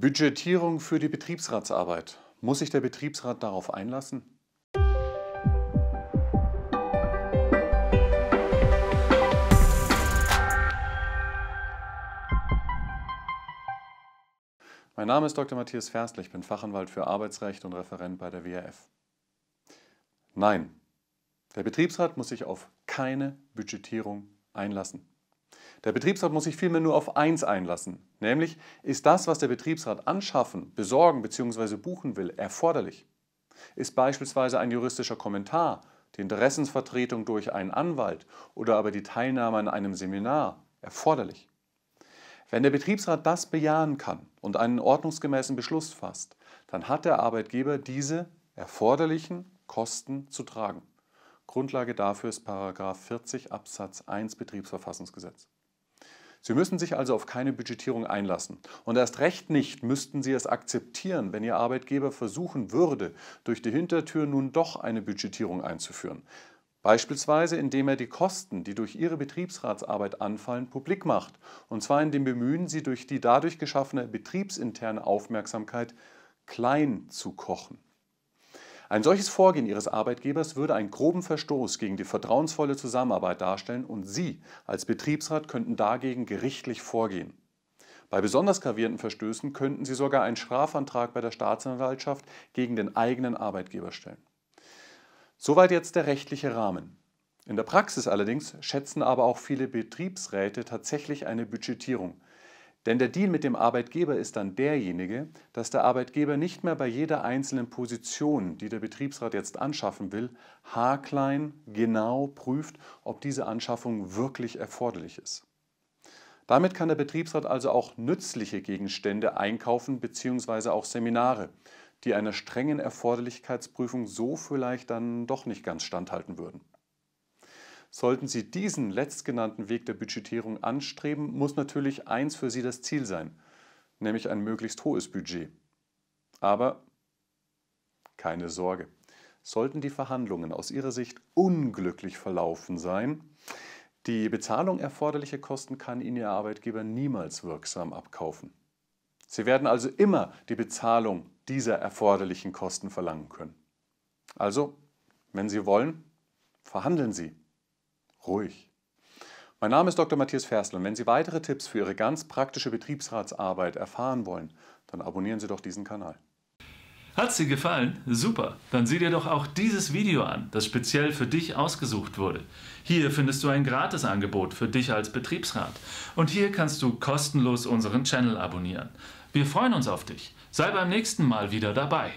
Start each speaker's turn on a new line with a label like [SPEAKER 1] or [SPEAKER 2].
[SPEAKER 1] Budgetierung für die Betriebsratsarbeit. Muss sich der Betriebsrat darauf einlassen? Mein Name ist Dr. Matthias Ferstl, ich bin Fachanwalt für Arbeitsrecht und Referent bei der WRF. Nein, der Betriebsrat muss sich auf keine Budgetierung einlassen. Der Betriebsrat muss sich vielmehr nur auf eins einlassen, nämlich ist das, was der Betriebsrat anschaffen, besorgen bzw. buchen will, erforderlich? Ist beispielsweise ein juristischer Kommentar, die Interessensvertretung durch einen Anwalt oder aber die Teilnahme an einem Seminar erforderlich? Wenn der Betriebsrat das bejahen kann und einen ordnungsgemäßen Beschluss fasst, dann hat der Arbeitgeber diese erforderlichen Kosten zu tragen. Grundlage dafür ist 40 Absatz 1 Betriebsverfassungsgesetz. Sie müssen sich also auf keine Budgetierung einlassen. Und erst recht nicht müssten Sie es akzeptieren, wenn Ihr Arbeitgeber versuchen würde, durch die Hintertür nun doch eine Budgetierung einzuführen. Beispielsweise indem er die Kosten, die durch Ihre Betriebsratsarbeit anfallen, publik macht. Und zwar in dem Bemühen, sie durch die dadurch geschaffene betriebsinterne Aufmerksamkeit klein zu kochen. Ein solches Vorgehen Ihres Arbeitgebers würde einen groben Verstoß gegen die vertrauensvolle Zusammenarbeit darstellen und Sie als Betriebsrat könnten dagegen gerichtlich vorgehen. Bei besonders gravierenden Verstößen könnten Sie sogar einen Strafantrag bei der Staatsanwaltschaft gegen den eigenen Arbeitgeber stellen. Soweit jetzt der rechtliche Rahmen. In der Praxis allerdings schätzen aber auch viele Betriebsräte tatsächlich eine Budgetierung, denn der Deal mit dem Arbeitgeber ist dann derjenige, dass der Arbeitgeber nicht mehr bei jeder einzelnen Position, die der Betriebsrat jetzt anschaffen will, haarklein genau prüft, ob diese Anschaffung wirklich erforderlich ist. Damit kann der Betriebsrat also auch nützliche Gegenstände einkaufen bzw. auch Seminare, die einer strengen Erforderlichkeitsprüfung so vielleicht dann doch nicht ganz standhalten würden. Sollten Sie diesen letztgenannten Weg der Budgetierung anstreben, muss natürlich eins für Sie das Ziel sein, nämlich ein möglichst hohes Budget. Aber keine Sorge, sollten die Verhandlungen aus Ihrer Sicht unglücklich verlaufen sein, die Bezahlung erforderlicher Kosten kann Ihnen Ihr Arbeitgeber niemals wirksam abkaufen. Sie werden also immer die Bezahlung dieser erforderlichen Kosten verlangen können. Also, wenn Sie wollen, verhandeln Sie ruhig. Mein Name ist Dr. Matthias Ferstl und wenn Sie weitere Tipps für Ihre ganz praktische Betriebsratsarbeit erfahren wollen, dann abonnieren Sie doch diesen Kanal.
[SPEAKER 2] Hat's dir gefallen? Super! Dann sieh dir doch auch dieses Video an, das speziell für dich ausgesucht wurde. Hier findest du ein gratis Angebot für dich als Betriebsrat. Und hier kannst du kostenlos unseren Channel abonnieren. Wir freuen uns auf dich. Sei beim nächsten Mal wieder dabei.